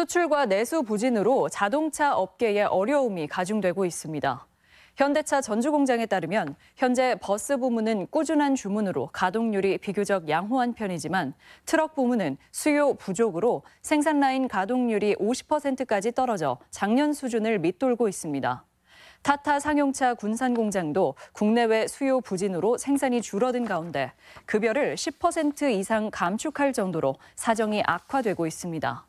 수출과 내수 부진으로 자동차 업계의 어려움이 가중되고 있습니다. 현대차 전주 공장에 따르면 현재 버스 부문은 꾸준한 주문으로 가동률이 비교적 양호한 편이지만 트럭 부문은 수요 부족으로 생산 라인 가동률이 50%까지 떨어져 작년 수준을 밑돌고 있습니다. 타타 상용차 군산 공장도 국내외 수요 부진으로 생산이 줄어든 가운데 급여를 10% 이상 감축할 정도로 사정이 악화되고 있습니다.